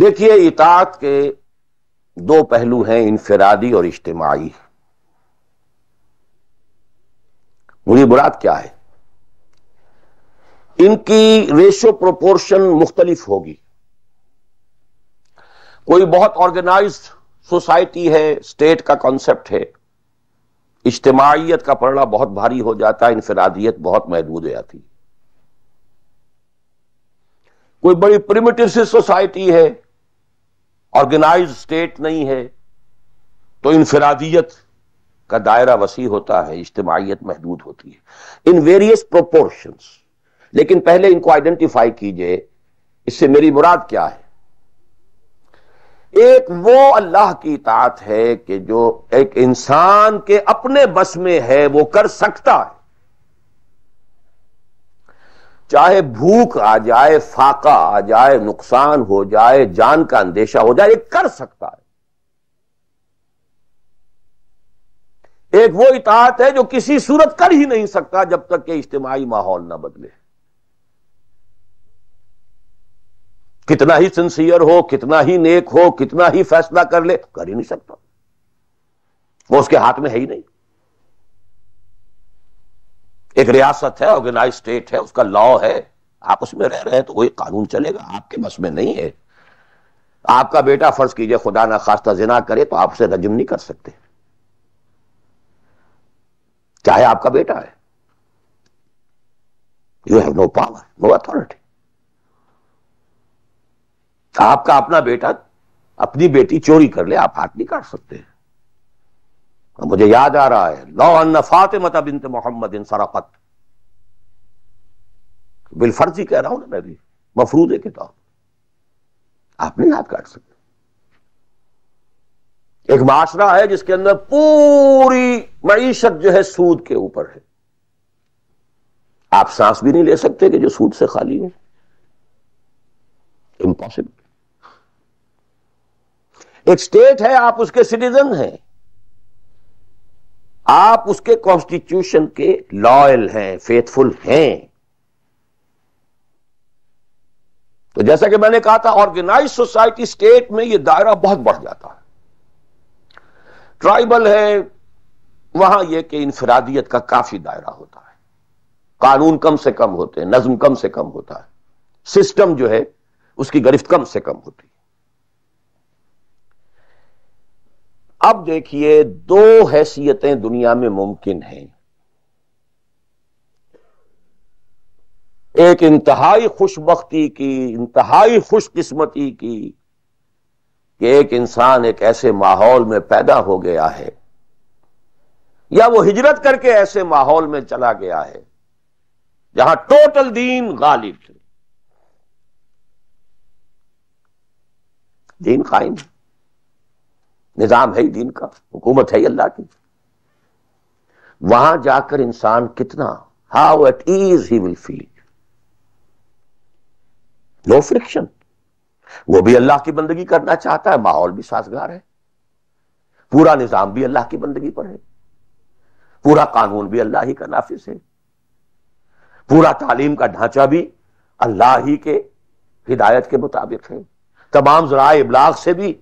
देखिए इतात के दो पहलू हैं इनफरादी और इज्तमाही बुरी बुरात क्या है इनकी रेशो प्रोपोर्शन मुख्तलिफ होगी कोई बहुत ऑर्गेनाइज सोसाइटी है स्टेट का कॉन्सेप्ट है इज्तमाहीत का पड़ना बहुत भारी हो जाता है इनफरादियत बहुत महदूद हो जाती है कोई बड़ी प्रिमिटिव सी सोसाइटी है ऑर्गेनाइज स्टेट नहीं है तो इनफरादियत का दायरा वसी होता है इज्तमाहीत महदूद होती है इन वेरियस प्रोपोर्शन लेकिन पहले इनको आइडेंटिफाई कीजिए इससे मेरी मुराद क्या है एक वो अल्लाह की इतात है कि जो एक इंसान के अपने बस में है वो कर सकता है चाहे भूख आ जाए फाका आ जाए नुकसान हो जाए जान का अंदेशा हो जाए ये कर सकता है एक वो इतात है जो किसी सूरत कर ही नहीं सकता जब तक के इज्तिमाही माहौल ना बदले कितना ही सिंसियर हो कितना ही नेक हो कितना ही फैसला कर ले कर ही नहीं सकता वो उसके हाथ में है ही नहीं एक रियासत है ऑर्गेनाइज स्टेट है उसका लॉ है आप उसमें रह रहे हैं तो वही कानून चलेगा आपके बस में नहीं है आपका बेटा फर्ज कीजिए खुदा ना खास्ता जिना करे तो आपसे रजम नहीं कर सकते चाहे आपका बेटा है you have no power no authority आपका अपना बेटा अपनी बेटी चोरी कर ले आप हाथ नहीं काट सकते हैं मुझे याद आ रहा है लो अन्न फातिमत बिन मोहम्मद इन सराकत बिलफर्जी कह रहा हूं ना मैं भी मफरूजे के तौर आप नहीं याद काट सकते एक माशरा है जिसके अंदर पूरी मीशत जो है सूद के ऊपर है आप सांस भी नहीं ले सकते कि जो सूद से खाली हो इम्पॉसिबल एक स्टेट है आप उसके सिटीजन हैं आप उसके कॉन्स्टिट्यूशन के लॉयल हैं फेथफुल हैं तो जैसा कि मैंने कहा था ऑर्गेनाइज सोसाइटी स्टेट में यह दायरा बहुत बढ़ जाता है ट्राइबल है वहां यह कि इंफरादियत का काफी दायरा होता है कानून कम से कम होते हैं नज्म कम से कम होता है सिस्टम जो है उसकी गरिफ्त कम से कम होती है अब देखिए दो हैसियतें दुनिया में मुमकिन हैं एक इंतहाई खुशबख्ती की इंतहाई खुशकिस्मती की कि एक इंसान एक ऐसे माहौल में पैदा हो गया है या वो हिजरत करके ऐसे माहौल में चला गया है जहां टोटल दीन गालिब दीन खाइन है निज़ाम है ही दीन का हुकूमत है ही अल्लाह की वहां जाकर इंसान कितना how at ease he will feel no friction वो भी अल्लाह की बंदगी करना चाहता है माहौल भी साजगार है पूरा निज़ाम भी अल्लाह की बंदगी पर है पूरा कानून भी अल्लाह ही का नाफिज है पूरा तालीम का ढांचा भी अल्लाह ही के हिदायत के मुताबिक है तमाम जरा इबलाग से भी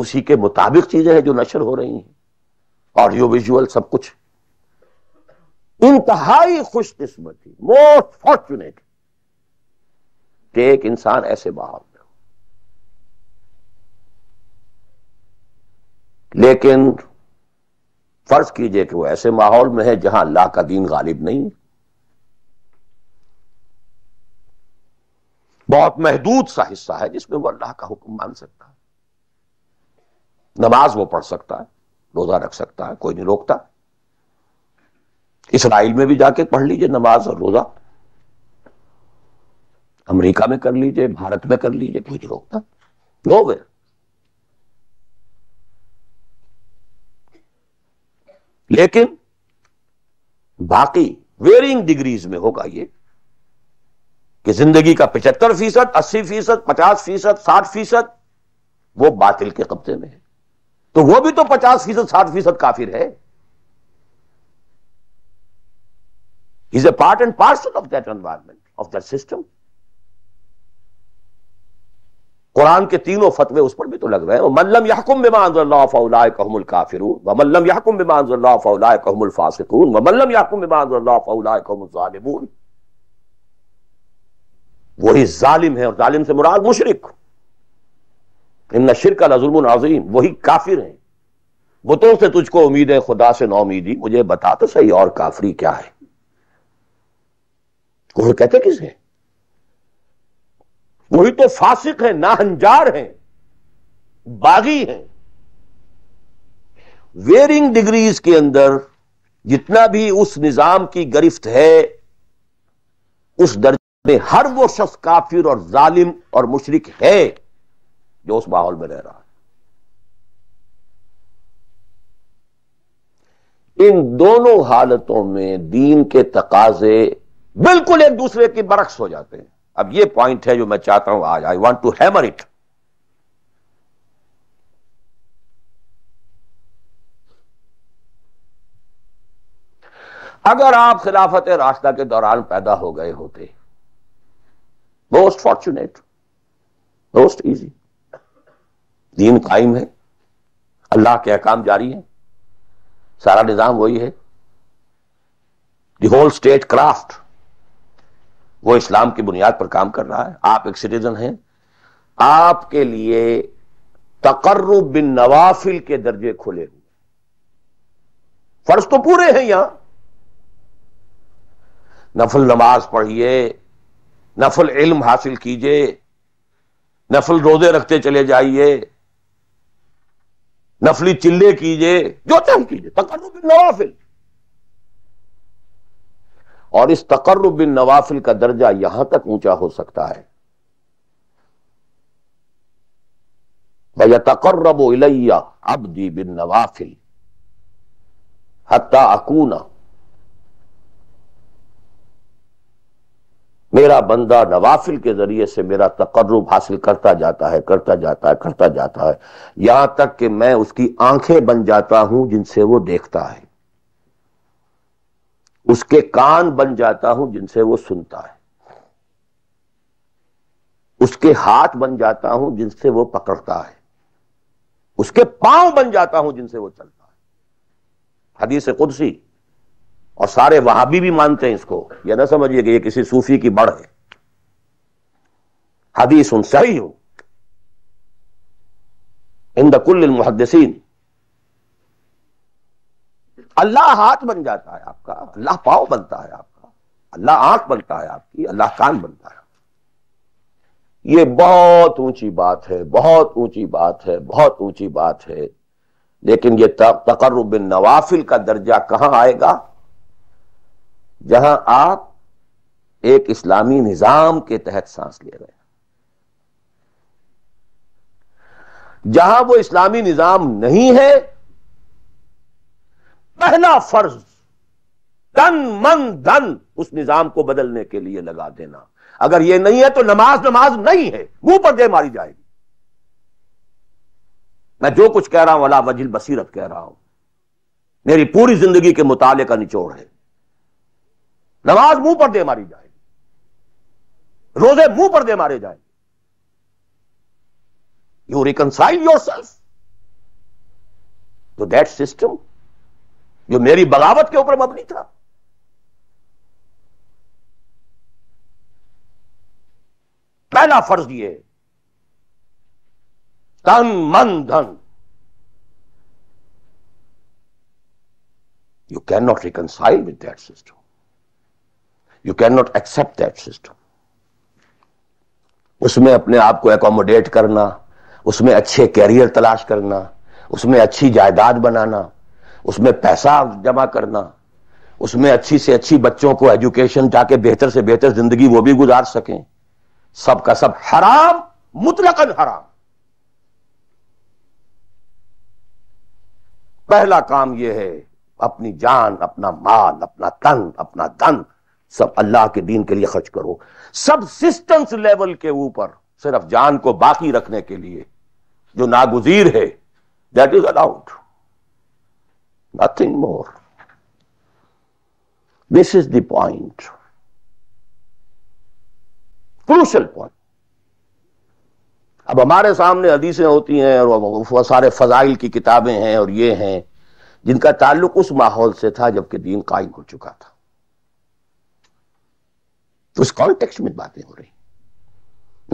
उसी के मुताबिक चीजें हैं जो नशर हो रही हैं ऑडियो विजुअल सब कुछ इंतहाई खुशकिस्मती मोस्ट फॉर्चुनेट कि एक इंसान ऐसे बाहर में हो लेकिन फर्ज कीजिए कि वो ऐसे माहौल में है जहां अल्लाह का दीन गालिब नहीं बहुत महदूद सा हिस्सा है जिसमें वो अल्लाह का हुक्म मान सकता है नमाज वो पढ़ सकता है रोजा रख सकता है कोई नहीं रोकता इसराइल में भी जाके पढ़ लीजिए नमाज और रोजा अमेरिका में कर लीजिए भारत में कर लीजिए कोई नहीं रोकता नो वे लेकिन बाकी वेरिंग डिग्रीज में होगा ये कि जिंदगी का पचहत्तर फीसद अस्सी फीसद पचास फीसद साठ फीसद वो बातिल के कब्जे में है तो वो भी तो पचास फीसद साठ फीसद काफिर है is a part and parcel of that environment of that system Quran के तीनों फतवे उस पर भी तो लग रहे हैं मल्लम यहकुम बिमानजुल्लाफुल काफिर व मल्लम यहकुम बिमानजुल्लाफुल फासिकून व मल्लम यहकुम बिमानजुल्लाफुल जालिमून वही जालिम है और जालिम से मुराद मुशरक नशिर शिर का नजुर्म नाजीम वही काफिर हैं बुतों से तुझको उम्मीद है खुदा से नाउमीदी मुझे बता तो सही और काफरी क्या है कुहर कहते किसे वही तो फासिक है नाहजार हैं बागी हैं वेरिंग डिग्रीज के अंदर जितना भी उस निजाम की गिरफ्त है उस दर्ज में हर वो शख्स काफिर और जालिम और मुशरक है जो उस माहौल में रह रहा है इन दोनों हालतों में दीन के तकाजे बिल्कुल एक दूसरे के बरक्स हो जाते हैं अब ये पॉइंट है जो मैं चाहता हूं आज I want to hammer it अगर आप खिलाफत रास्ता के दौरान पैदा हो गए होते मोस्ट फॉर्चुनेट मोस्ट इजी दीन कायम है अल्लाह के अहकाम जारी है सारा निज़ाम वही है होल स्टेट क्राफ्ट वो इस्लाम की बुनियाद पर काम कर रहा है आप एक सिटीजन हैं आपके लिए तकर्र बिन नवाफिल के दर्जे खुले हुए फर्ज तो पूरे हैं यहां नफल नमाज पढ़िए नफल इल्म हासिल कीजिए नफल रोजे रखते चले जाइए नफली चिल्ले कीजिए जो चाहे कीजिए तकर्रब नवाफिल और इस बिन नवाफिल का दर्जा यहां तक ऊंचा हो सकता है भैया तकर्रब इलैया दी बिन नवाफिल हत्ता अकूना मेरा बंदा नवाफिल के जरिए से मेरा तकर्रब हासिल करता जाता है करता जाता है करता जाता है यहां तक कि मैं उसकी आंखें बन जाता हूं जिनसे वो देखता है उसके कान बन जाता हूं जिनसे वो सुनता है उसके हाथ बन जाता हूं जिनसे वो पकड़ता है उसके पांव बन जाता हूं जिनसे वो चलता है हदीस कुदसी और सारे वहाबी भी मानते हैं इसको यह ना समझिए कि यह किसी सूफी की बढ़ है हदीस उन सही हो इन दकुल मुहदसिन अल्लाह हाथ बन जाता है आपका अल्लाह पाव बनता है आपका अल्लाह आंख बनता है आपकी अल्लाह कान बनता है ये बहुत ऊंची बात है बहुत ऊंची बात है बहुत ऊंची बात है लेकिन ये तकर्रब नवाफिल का दर्जा कहां आएगा जहां आप एक इस्लामी निजाम के तहत सांस ले रहे हैं जहां वो इस्लामी निजाम नहीं है पहला फर्ज तन मन धन उस निजाम को बदलने के लिए लगा देना अगर ये नहीं है तो नमाज नमाज नहीं है मुंह पर दे मारी जाएगी मैं जो कुछ कह रहा हूं अला वजिल बसीरत कह रहा हूं मेरी पूरी जिंदगी के मुताले का निचोड़ है नमाज मुंह पर दे मारी जाएगी रोजे मुंह पर दे मारे जाएंगे you reconcile yourself to that system जो मेरी बगावत के ऊपर मबनी था पहला फर्ज ये तन मन धन you cannot reconcile with that system you cannot accept that system उसमें अपने आप को एकोमोडेट करना उसमें अच्छे कैरियर तलाश करना उसमें अच्छी जायदाद बनाना उसमें पैसा जमा करना उसमें अच्छी से अच्छी बच्चों को एजुकेशन जाके बेहतर से बेहतर जिंदगी वो भी गुजार सकें सब का सब हराम मुतलकन हराम पहला काम यह है अपनी जान अपना माल अपना तन अपना दंत सब अल्लाह के दीन के लिए खर्च करो सबसिस्टेंस लेवल के ऊपर सिर्फ जान को बाकी रखने के लिए जो नागुजीर है that is allowed nothing more this is the point crucial point अब हमारे सामने हदीसें होती हैं और सारे फजाइल की किताबें हैं और ये हैं जिनका ताल्लुक उस माहौल से था जबकि दीन कायम हो चुका था तो उस कॉन्टेक्स्ट में बातें हो रही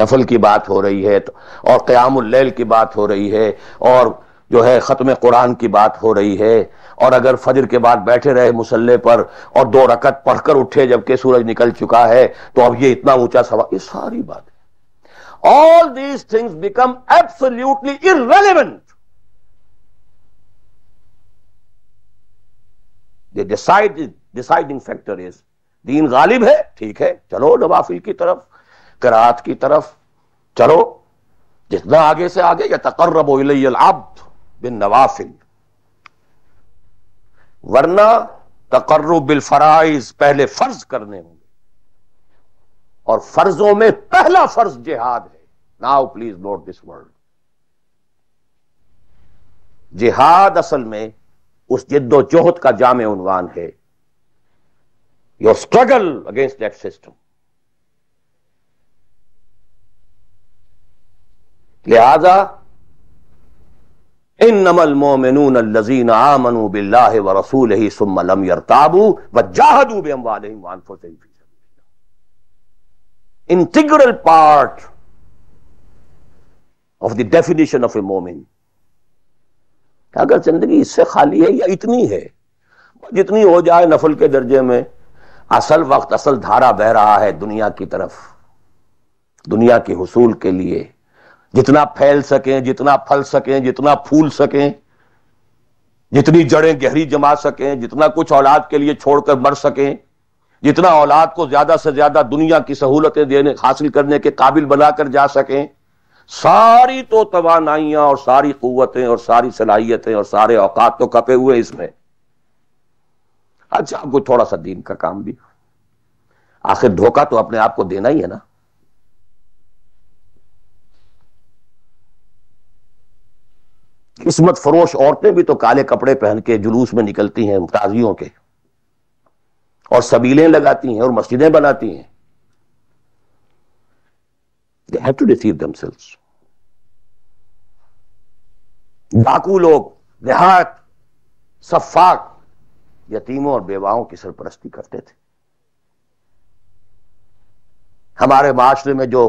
नफल की बात हो रही है तो और क़यामुल्लैल की बात हो रही है और जो है ख़त्म कुरान की बात हो रही है और अगर फजर के बाद बैठे रहे मुसल्ले पर और दो रकत पढ़कर उठे जबकि सूरज निकल चुका है तो अब ये इतना ऊंचा सवाल ये सारी बात है all these things become absolutely irrelevant decide deciding factor factor दीन गालिब है ठीक है चलो नवाफिल की तरफ करात की तरफ चलो जितना आगे से आगे या तकर्रब अब्द बिन नवाफिल वरना तकर्रब बिल फराइज पहले फर्ज करने होंगे और फर्जों में पहला फर्ज जिहाद है now please note this word जिहाद असल में उस जिद्दोजहद का जाम उनवान है your struggle against that system. लिहाजा इन नमल मोमिन लजीन आमनु बिल्लाह व रसूल ही सुम यरताबू व जाहदू बेम वाले integral part of the definition of a मोमिन अगर जिंदगी इससे खाली है या इतनी है जितनी हो जाए नफल के दर्जे में असल वक्त असल धारा बह रहा है दुनिया की तरफ दुनिया के हसूल के लिए जितना फैल सकें जितना फल सकें जितना फूल सकें जितनी जड़ें गहरी जमा सकें जितना कुछ औलाद के लिए छोड़कर मर सकें जितना औलाद को ज्यादा से ज्यादा दुनिया की सहूलतें देने हासिल करने के काबिल बनाकर जा सकें सारी तो तोानाइयाँ और सारी कुतें और सारी सलाहियतें और सारे औकात तो कपे हुए इसमें अच्छा आपको थोड़ा सा दीन का काम भी आखिर धोखा तो अपने आप को देना ही है ना किस्मत फरोश औरतें भी तो काले कपड़े पहन के जुलूस में निकलती हैं ताजियों के और सबीलें लगाती हैं और मस्जिदें बनाती हैं they have to receive sales डाकू लोग देहात सफाक यतीमों और बेवाओं की सरपरस्ती करते थे हमारे माशरे में जो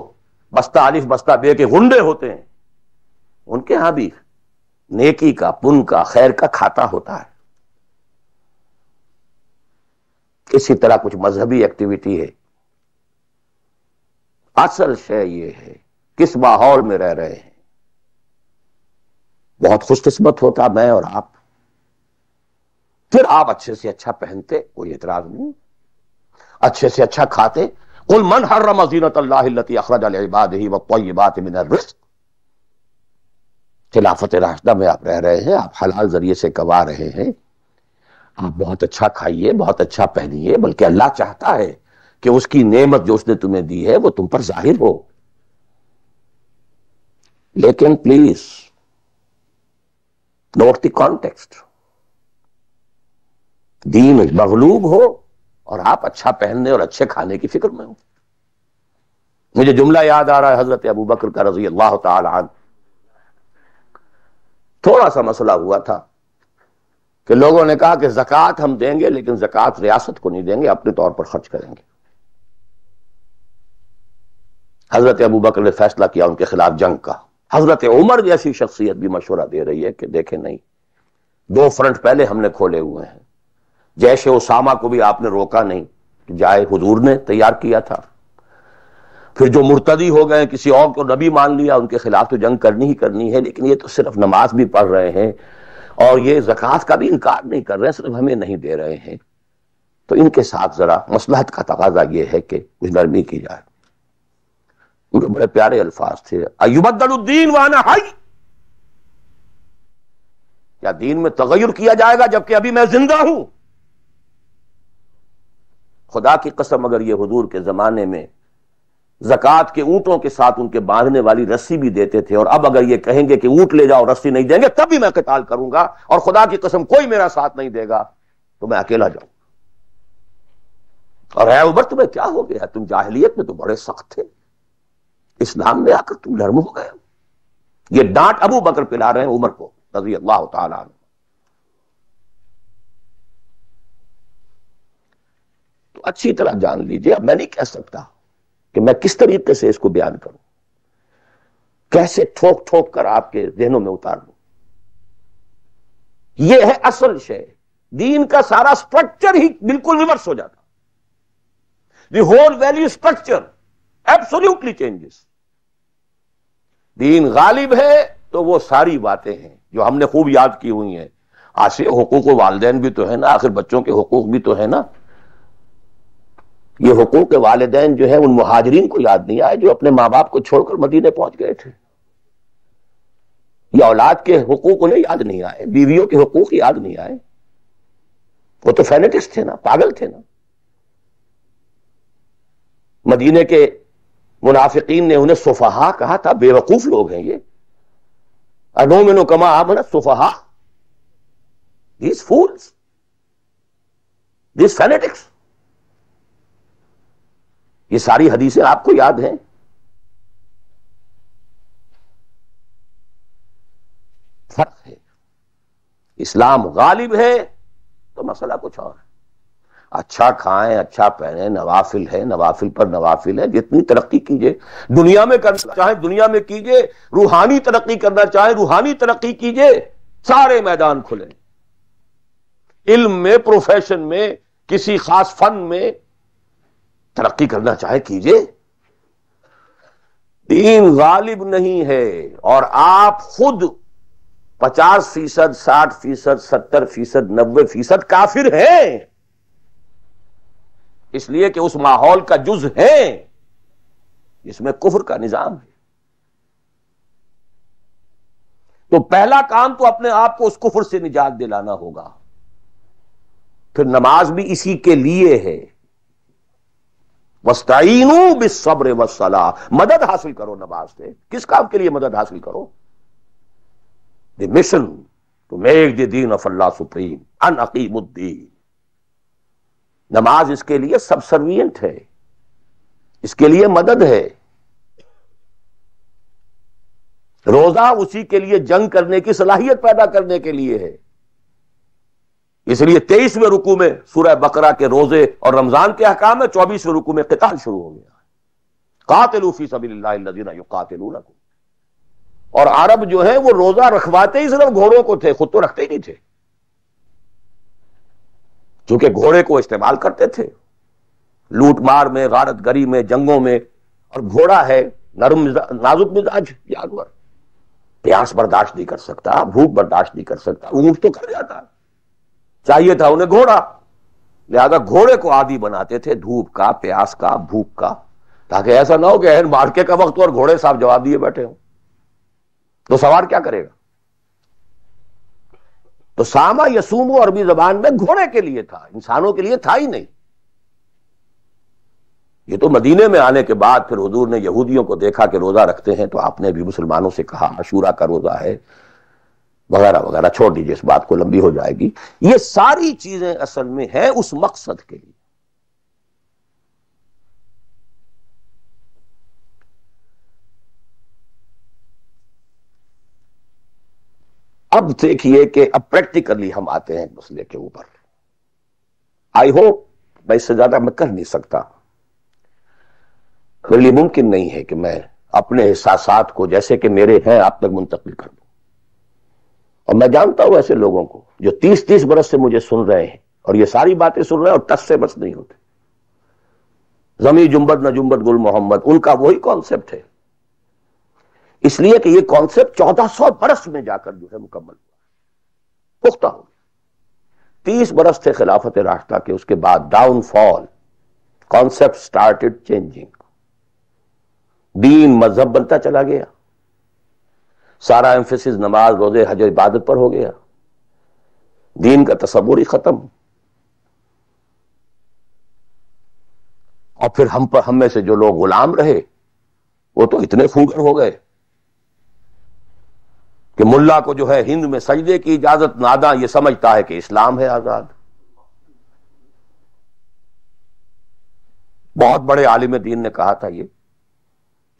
बस्ता अलिफ बस्ता बे के गुंडे होते हैं उनके यहां भी नेकी का पुन का खैर का खाता होता है इसी तरह कुछ मजहबी एक्टिविटी है असल शय ये है किस माहौल में रह रहे हैं बहुत खुशकिस्मत होता मैं और आप फिर आप अच्छे से अच्छा पहनते कोई एतराज नहीं अच्छे से अच्छा खाते कुल मन हर रमजीनत अखरजबाद ही खिलाफत रास्ता में आप रह रहे हैं आप हलाल जरिए से कमा रहे हैं आप बहुत अच्छा खाइए बहुत अच्छा पहनिए बल्कि अल्लाह चाहता है कि उसकी नेमत जो उसने तुम्हें दी है वो तुम पर जाहिर हो लेकिन प्लीज नोट द कॉन्टेक्स्ट दीन मगलूब हो और आप अच्छा पहनने और अच्छे खाने की फिक्र में हो मुझे जुमला याद आ रहा है हजरत अबू बकर का रजी अल्लाह तन थोड़ा सा मसला हुआ था कि लोगों ने कहा कि जक़ात हम देंगे लेकिन जक़ात रियासत को नहीं देंगे अपने तौर पर खर्च करेंगे हजरत अबू बकर ने फैसला किया उनके खिलाफ जंग का हजरत उमर जैसी शख्सियत भी मशवरा दे रही है कि देखे नहीं दो फ्रंट पहले हमने खोले हुए हैं जैश ओसामा को भी आपने रोका नहीं तो जाए हुजूर ने तैयार किया था फिर जो मुर्तदी हो गए किसी और को नबी मान लिया उनके खिलाफ तो जंग करनी ही करनी है लेकिन ये तो सिर्फ नमाज भी पढ़ रहे हैं और ये जक़ात का भी इनकार नहीं कर रहे सिर्फ हमें नहीं दे रहे हैं तो इनके साथ जरा मसलहत का तकाजा ये है कि कुछ नरमी की जाए उनके बड़े प्यारे अल्फाज थे अयुबद्दीन वाना हाई क्या दीन में तगैर किया जाएगा जबकि अभी मैं जिंदा हूं खुदा की कसम अगर ये हजूर के ज़माने में जक़ात के ऊंटों के साथ उनके बांधने वाली रस्सी भी देते थे और अब अगर ये कहेंगे कि ऊंट ले जाओ रस्सी नहीं देंगे तब भी मैं कताल करूंगा और खुदा की कसम कोई मेरा साथ नहीं देगा तो मैं अकेला जाऊंगा और है उबर तुम्हें क्या हो गया तुम जाहलीत में तो बड़े सख्त थे इस्लाम में आकर तुम नर्म हो गए ये डांट अबू बकर पिला रहे हैं उमर को रजी अल्लाह तुम अच्छी तरह जान लीजिए अब मैं नहीं कह सकता कि मैं किस तरीके से इसको बयान करूं कैसे ठोक ठोक कर आपके जहनों में उतार लू यह है असल शय दीन का सारा स्ट्रक्चर ही बिल्कुल रिवर्स हो जाता the whole value structure absolutely changes दीन गालिब है तो वो सारी बातें हैं जो हमने खूब याद की हुई हैं आशे हकूक वालदेन भी तो है ना आखिर बच्चों के हकूक भी तो है ना ये हुकूक वालदेन जो है उन महाजरीन को याद नहीं आए जो अपने माँ बाप को छोड़कर मदीने पहुंच गए थे या औलाद के हकूक उन्हें याद नहीं आए बीवियों के हकूक याद नहीं आए वो तो फैनेटिक्स थे ना पागल थे ना मदीने के मुनाफिकीन ने उन्हें सुफहा कहा था बेवकूफ लोग हैं ये अनो मनो कमा आमना सुफहा दिस फूल्स दिस फैनेटिक्स ये सारी हदीसें आपको याद हैं फर्क है इस्लाम गालिब है तो मसला कुछ और है अच्छा खाएं अच्छा पहने नवाफिल है नवाफिल पर नवाफिल है जितनी तरक्की कीजिए दुनिया में करना चाहे दुनिया में कीजिए रूहानी तरक्की करना चाहे रूहानी तरक्की कीजिए सारे मैदान खुले इल्म में प्रोफेशन में किसी खास फन में तरक्की करना चाहे कीजिए दीन गालिब नहीं है और आप खुद पचास फीसद साठ फीसद सत्तर फीसद नब्बे फीसद काफिर हैं इसलिए कि उस माहौल का जुज है जिसमें कुफर का निजाम है तो पहला काम तो अपने आप को उस कुफर से निजात दिलाना होगा फिर नमाज भी इसी के लिए है वस्ताइनू मदद हासिल करो नमाज से किस काम के लिए मदद हासिल करो the mission to make the दीन ऑफ अल्लाह सुप्रीम अन अकीमुद्दीन नमाज इसके लिए सबसर्वियंट है इसके लिए मदद है रोजा उसी के लिए जंग करने की सलाहियत पैदा करने के लिए है इसलिए तेईसवें रुकू में सूर्य बकरा के रोजे और रमजान के अहकाम है चौबीसवें रुकू में कताल शुरू हो गया कातलूफी सभी और अरब जो है वो रोजा रखवाते ही सिर्फ घोड़ों को थे खुद तो रखते ही नहीं थे चूंकि घोड़े को इस्तेमाल करते थे लूट मार में गारत गरी में जंगों में और घोड़ा है नरम नाजुक मिजाज जानवर प्यास बर्दाश्त नहीं कर सकता भूख बर्दाश्त नहीं कर सकता ऊंट तो कर जाता है चाहिए था उन्हें घोड़ा लिहाजा घोड़े को आदि बनाते थे धूप का प्यास का भूख का ताकि ऐसा ना हो कि अहन मार्के का वक्त तो और घोड़े साहब जवाब दिए बैठे हो तो सवार क्या करेगा तो सामा यसूमो अरबी जबान में घोड़े के लिए था इंसानों के लिए था ही नहीं ये तो मदीने में आने के बाद फिर हजूर ने यहूदियों को देखा कि रोजा रखते हैं तो आपने भी मुसलमानों से कहा अशूरा का रोजा है वगैरह वगैरह छोड़ दीजिए इस बात को लंबी हो जाएगी ये सारी चीजें असल में है उस मकसद के लिए अब देखिए कि अब प्रैक्टिकली हम आते हैं मसले के ऊपर आई होप मैं इससे ज्यादा मैं कर नहीं सकता मेरे लिए मुमकिन नहीं है कि मैं अपने एहसास को जैसे कि मेरे हैं आप तक मुंतकिल कर दू और मैं जानता हूं ऐसे लोगों को जो तीस तीस बरस से मुझे सुन रहे हैं और ये सारी बातें सुन रहे हैं और टस से बस नहीं होते जमी जुम्बद न जुम्बद गुल मोहम्मद उनका वही कॉन्सेप्ट है इसलिए कि ये कॉन्सेप्ट चौदह सौ बरस में जाकर जो है मुकम्मल हुआ पुख्ता हो गया तीस बरस थे खिलाफत रास्ता के उसके बाद डाउनफॉल कॉन्सेप्ट स्टार्टेड चेंजिंग दीन मजहब बनता चला गया सारा एम्फेसिस नमाज रोजे हज इबादत पर हो गया दीन का तस्वुर ही खत्म और फिर हम पर हम में से जो लोग गुलाम रहे वो तो इतने फूकर हो गए कि मुल्ला को जो है हिंद में सजदे की इजाजत नादा ये समझता है कि इस्लाम है आजाद बहुत बड़े आलिम दीन ने कहा था ये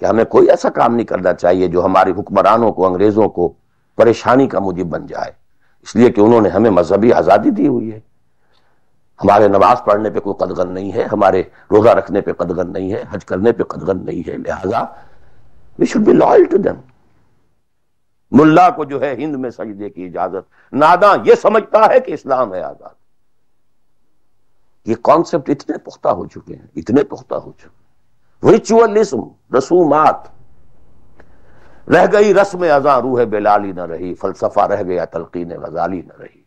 कि हमें कोई ऐसा काम नहीं करना चाहिए जो हमारे हुक्मरानों को अंग्रेज़ों को परेशानी का मुजिब बन जाए इसलिए कि उन्होंने हमें मजहबी आज़ादी दी हुई है हमारे नमाज पढ़ने पे कोई कदगन नहीं है हमारे रोज़ा रखने पे कदगन नहीं है हज करने पे कदगन नहीं है लिहाजा we should be loyal to them मुल्ला को जो है हिंद में सजदे की इजाजत नादा ये समझता है कि इस्लाम है आज़ाद ये कॉन्सेप्ट इतने पुख्ता हो चुके हैं इतने पुख्ता हो चुके रिचुअलिज्म रसूमात रह गई रस्म अजा रूह बेलाली न रही फलसफा रह गया तलकीन गजाली न रही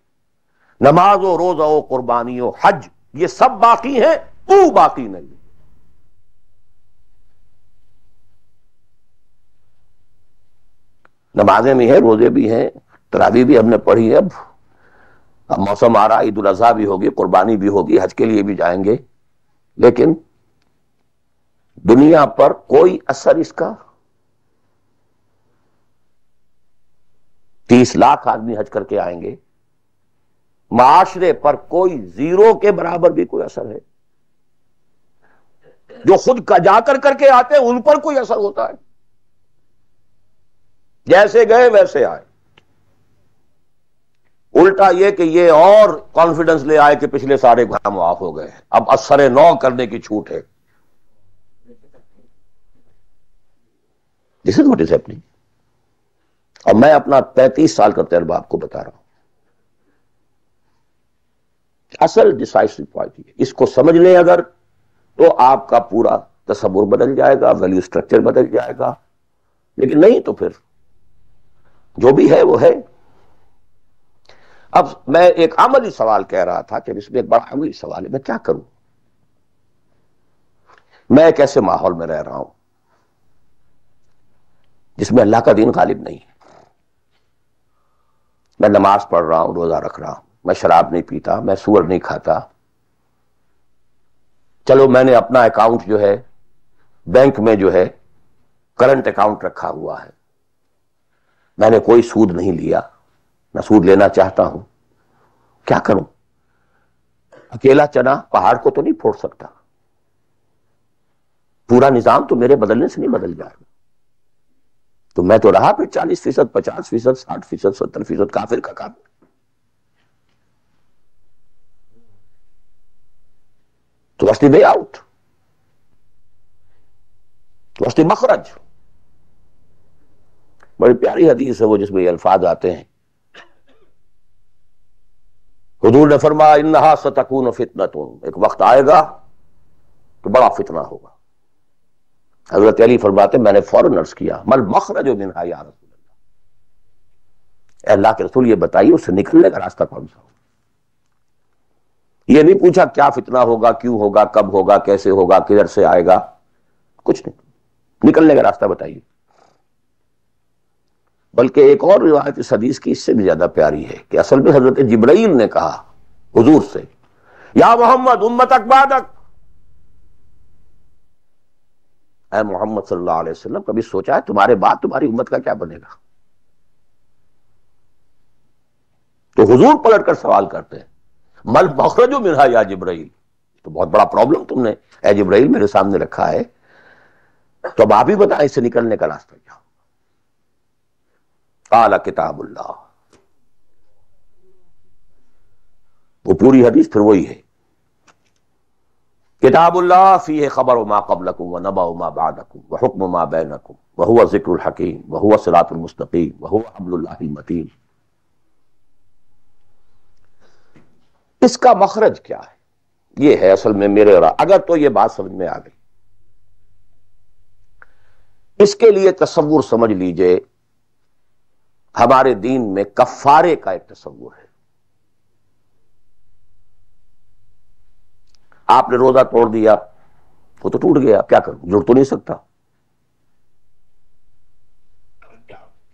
नमाज रोजाओ रोजा ओ कुर्बानी हज ये सब बाकी हैं तू बाकी नहीं नमाजें भी हैं रोजे भी हैं तरावी भी हमने पढ़ी है अब अब मौसम आ रहा है ईद उल अजहा भी होगी कुर्बानी भी होगी हज के लिए भी जाएंगे लेकिन दुनिया पर कोई असर इसका तीस लाख आदमी हज करके आएंगे माशरे पर कोई जीरो के बराबर भी कोई असर है जो खुद का जाकर करके आते हैं उन पर कोई असर होता है जैसे गए वैसे आए उल्टा ये कि ये और कॉन्फिडेंस ले आए कि पिछले सारे घाम माफ हो गए अब असर नौ करने की छूट है this is what is happening और मैं अपना पैंतीस साल का तजर्बा आपको बता रहा हूं असल डिसाइसिव पॉइंट ये इसको समझ लें अगर तो आपका पूरा तस्वुर बदल जाएगा वैल्यू स्ट्रक्चर बदल जाएगा लेकिन नहीं तो फिर जो भी है वो है अब मैं एक अमली सवाल कह रहा था कि इसमें एक बड़ा अमली सवाल है मैं क्या करूं मैं कैसे माहौल में रह रहा हूं जिसमें अल्लाह का दिन गालिब नहीं है मैं नमाज पढ़ रहा हूं रोजा रख रहा हूं मैं शराब नहीं पीता मैं सुअर नहीं खाता चलो मैंने अपना अकाउंट जो है बैंक में जो है करंट अकाउंट रखा हुआ है मैंने कोई सूद नहीं लिया ना सूद लेना चाहता हूं क्या करूं अकेला चना पहाड़ को तो नहीं फोड़ सकता पूरा निजाम तो मेरे बदलने से नहीं बदल जाएगा तो मैं तो रहा फिर चालीस फीसद पचास फीसद साठ फीसद सत्तर फीसद काफिर का काम तो वस्ती वे आउट तो वस्ती मखरज बड़ी प्यारी हदीस है वो जिसमें ये अल्फाज आते हैं हजूर ने फरमा इन्हा सतकून फितना एक वक्त आएगा तो बड़ा फितना होगा हजरत अली फरमाते मैंने फौरन अर्ज किया मल मखर जो दिन रसूल यार अल्लाह के रसूल ये बताइए उससे निकलने का रास्ता कौन सा हो ये नहीं पूछा क्या फितना होगा क्यों होगा कब होगा कैसे होगा किधर से आएगा कुछ नहीं निकलने का रास्ता बताइए बल्कि एक और रिवायत इस हदीस की इससे भी ज्यादा प्यारी है कि असल में हजरत जिब्राइल ने कहा हुजूर से या मोहम्मद उम्मत अकबादक ए मोहम्मद सल्लल्लाहु अलैहि वसल्लम कभी सोचा है तुम्हारे बाद तुम्हारी उम्मत का क्या बनेगा तो हुजूर पलट कर सवाल करते हैं मल मखरजो मिनहा या जिब्राइल तो बहुत बड़ा प्रॉब्लम तुमने ए जिब्राइल मेरे सामने रखा है तो अब आप ही बताएं इससे निकलने का रास्ता क्या काला किताबुल्लाह वो पूरी हदीस फिर वही है किताबुल्ला फ़ी है ख़बर उमा कबलकू व नबा उमा बादकुम व हुक्म मा बैनकुम व हुआ हकीम व हुआ मुस्तकीम व हुआ मतीन इसका मखरज क्या है ये है असल में मेरे और अगर तो ये बात समझ में आ गई इसके लिए तस्वुर समझ लीजिए हमारे दीन में कफारे का एक तस्वुर है आपने रोजा तोड़ दिया वो तो टूट गया क्या करूं जुड़ तो नहीं सकता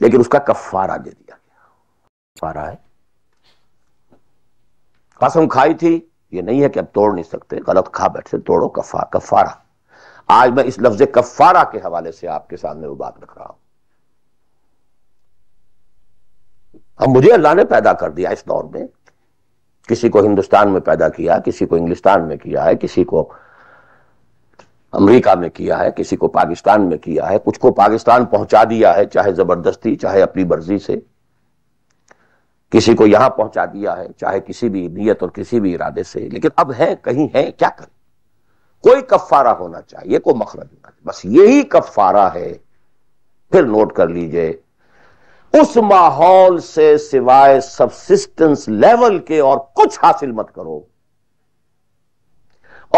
लेकिन उसका कफारा दे दिया गया कफारा है कसम खाई थी ये नहीं है कि अब तोड़ नहीं सकते गलत खा बैठे तोड़ो कफा कफारा आज मैं इस लफ्ज कफारा के हवाले से आपके सामने वो बात रख रहा हूं अब मुझे अल्लाह ने पैदा कर दिया इस दौर में किसी को हिंदुस्तान में पैदा किया किसी को इंग्लिस्तान में किया है किसी को अमेरिका में किया है किसी को पाकिस्तान में किया है कुछ को पाकिस्तान पहुंचा दिया है चाहे जबरदस्ती चाहे अपनी मर्जी से किसी को यहां पहुंचा दिया है चाहे किसी भी नीयत और किसी भी इरादे से लेकिन अब है कहीं है क्या करें कोई कफारा होना चाहिए कोई मखरज होना चाहिए बस यही कफारा है फिर नोट कर लीजिए उस माहौल से सिवाय सबसिस्टेंस लेवल के और कुछ हासिल मत करो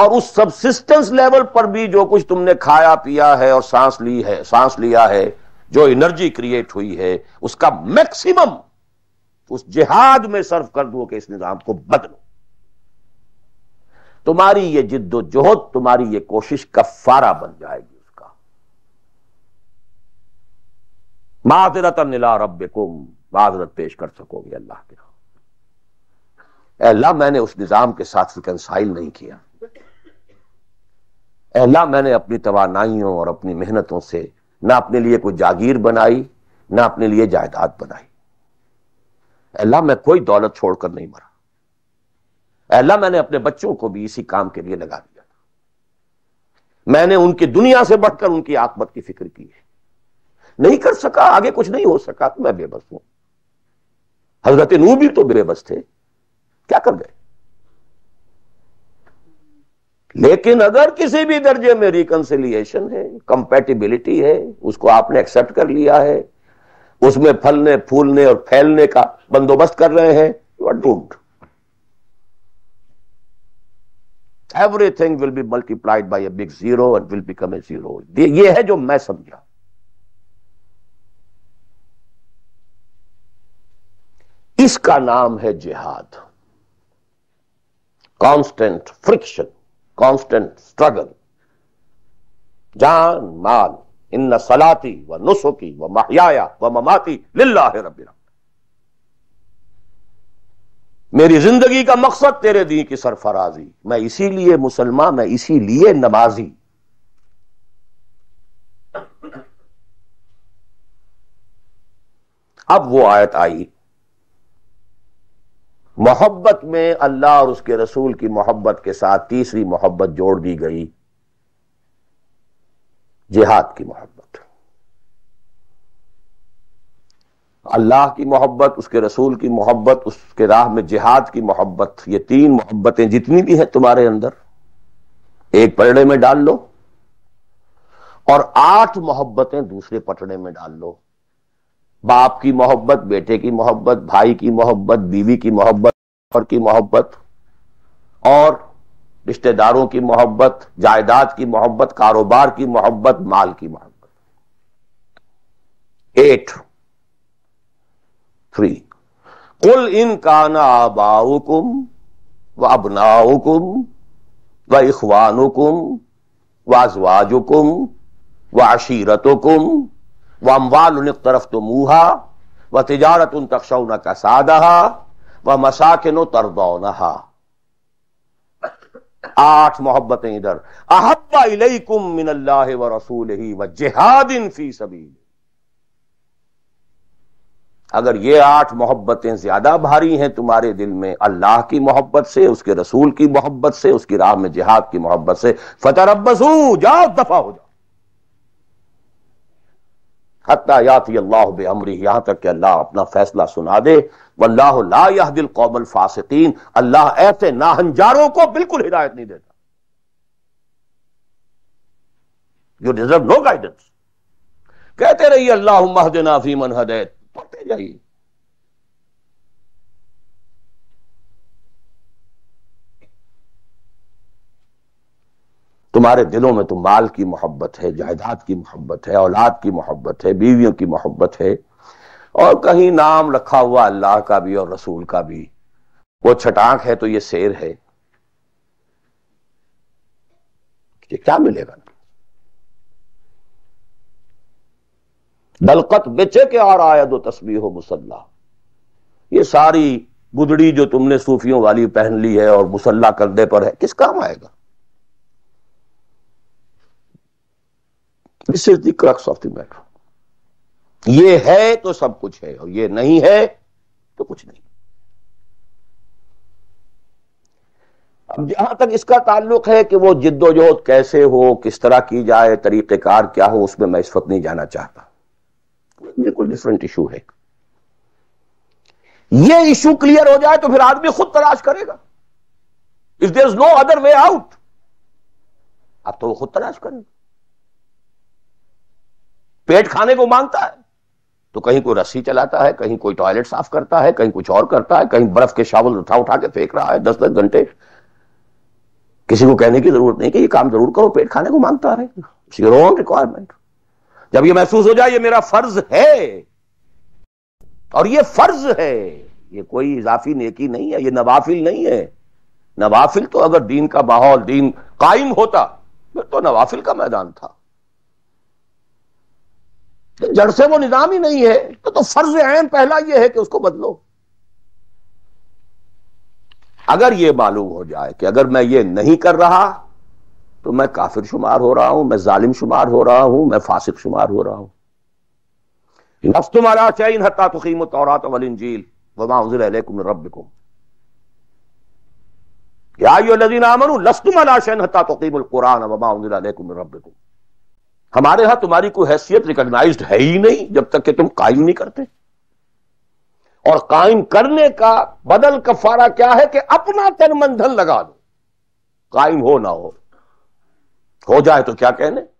और उस सबसिस्टेंस लेवल पर भी जो कुछ तुमने खाया पिया है और सांस ली है सांस लिया है जो एनर्जी क्रिएट हुई है उसका मैक्सिमम उस जिहाद में सर्व कर दो कि इस निजाम को बदलो तुम्हारी ये जिद्दोजहद तुम्हारी ये कोशिश कफारा बन जाएगी माजरत निला रब माजरत पेश कर सकोगे अल्लाह के अल्लाह मैंने उस निज़ाम के साथ रिकनसाइल नहीं किया अल्लाह मैंने अपनी तोानाइयों और अपनी मेहनतों से ना अपने लिए कोई जागीर बनाई ना अपने लिए जायदाद बनाई अल्लाह मैं कोई दौलत छोड़कर नहीं मरा अल्लाह मैंने अपने बच्चों को भी इसी काम के लिए लगा दिया था मैंने उनकी दुनिया से बढ़कर उनकी आत्मत की फिक्र की है नहीं कर सका आगे कुछ नहीं हो सका तो मैं बेबस हूं हजरत नू भी तो बेबस थे क्या कर गए लेकिन अगर किसी भी दर्जे में रिकंसिलिएशन है कंपेटिबिलिटी है उसको आपने एक्सेप्ट कर लिया है उसमें फलने फूलने और फैलने का बंदोबस्त कर रहे हैं you are doomed everything will be multiplied by a big zero and will become a zero ये है जो मैं समझा इसका नाम है जिहाद कांस्टेंट फ्रिक्शन कांस्टेंट स्ट्रगल जान माल इन सलाती व नुसुकी व महयाया व ममाती लिल्ला रबिरा मेरी जिंदगी का मकसद तेरे दी की सरफराजी मैं इसीलिए मुसलमान मैं इसीलिए नमाजी अब वो आयत आई मोहब्बत में अल्लाह और उसके रसूल की मोहब्बत के साथ तीसरी मोहब्बत जोड़ दी गई जिहाद की मोहब्बत अल्लाह की मोहब्बत उसके रसूल की मोहब्बत उसके राह में जिहाद की मोहब्बत ये तीन मोहब्बतें जितनी भी हैं तुम्हारे अंदर एक पलड़े में डाल लो और आठ मोहब्बतें दूसरे पटड़े में डाल लो बाप की मोहब्बत बेटे की मोहब्बत भाई की मोहब्बत बीवी की मोहब्बत और की मोहब्बत और रिश्तेदारों की मोहब्बत जायदाद की मोहब्बत कारोबार की मोहब्बत माल की मोहब्बत एट थ्री कुल इन काना बाउकुम व अबनाउकुम व इखवानुकुम व अजवाजुकुम व अशीरतुकुम वामवाल उन तरफ तो मुहा व तजारत उन तकशौन का सादहा व मसाकिन तरदौनहा आठ मोहब्बतें इधर अहब्बा इलैकुम मिन अल्लाह व रसूल ही व जिहादिन फी सबील अगर ये आठ मोहब्बतें ज्यादा भारी हैं तुम्हारे दिल में अल्लाह की मोहब्बत से उसके रसूल की मोहब्बत से उसकी राह में जिहाद की मोहब्बत से फतरबसू जाओ दफा हो जाओ हत्या अल्लाह तक कि अल्लाह अपना फैसला सुना दे वल्लाह दिल कौमल फासन अल्लाह ऐसे नाहंजारों को बिल्कुल हिदायत नहीं देता यू डिजर्व नो गाइडेंस कहते रहिए अल्लाह महदना फी मन हदैत पढ़ते जाइए तुम्हारे दिलों में तो माल की मोहब्बत है जायदाद की मोहब्बत है औलाद की मोहब्बत है बीवियों की मोहब्बत है और कहीं नाम रखा हुआ अल्लाह का भी और रसूल का भी वो छटाक है तो ये शेर है ये क्या मिलेगा दलकत बेचे के और है दो तस्वीर हो मुसल्ला ये सारी गुदड़ी जो तुमने सूफियों वाली पहन ली है और मुसल्ला कंधे पर है किस काम आएगा this is the crux crux of the matter ये है तो सब कुछ है और ये नहीं है तो कुछ नहीं अब जहां तक इसका ताल्लुक है कि वो जिद्दोजहद कैसे हो किस तरह की जाए तरीक़ेकार क्या हो उसमें मैं इस वक्त नहीं जाना चाहता बिल्कुल डिफरेंट इशू है ये इशू क्लियर हो जाए तो फिर आदमी खुद तलाश करेगा if there is no other way out अब तो वो खुद तलाश करेगा पेट खाने को मांगता है तो कहीं कोई रस्सी चलाता है कहीं कोई टॉयलेट साफ करता है कहीं कुछ और करता है कहीं बर्फ के शावल उठा उठा के फेंक रहा है दस दस घंटे किसी को कहने की जरूरत नहीं कि ये काम जरूर करो पेट खाने को मांगता है रिक्वायरमेंट जब ये महसूस हो जाए ये मेरा फर्ज है और ये फर्ज है ये कोई इजाफी नेकी नहीं है ये नवाफिल नहीं है नवाफिल तो अगर दीन का माहौल दीन कायम होता तो नवाफिल का मैदान था जड़ से वो निजाम ही नहीं है तो तो फर्ज अहम पहला यह है कि उसको बदलो अगर यह मालूम हो जाए कि अगर मैं ये नहीं कर रहा तो मैं काफिर शुमार हो रहा हूं मैं जालिम शुमार हो रहा हूं मैं फासिक शुमार हो रहा हूं नफ्स तुम्हारा चैन हत्ता तुखीम तौरात वलिंजील वमाउजरकुम रबिकुम या यो लजीन लस्तुम अला शैन हत्ता तुकीमुल कुरान वमाउजरकुम रबिकुम हमारे यहां तुम्हारी कोई हैसियत रिकॉग्नाइज है ही नहीं जब तक कि तुम कायम नहीं करते और कायम करने का बदल कफारा क्या है कि अपना तन मंधन लगा दो कायम हो ना हो हो जाए तो क्या कहने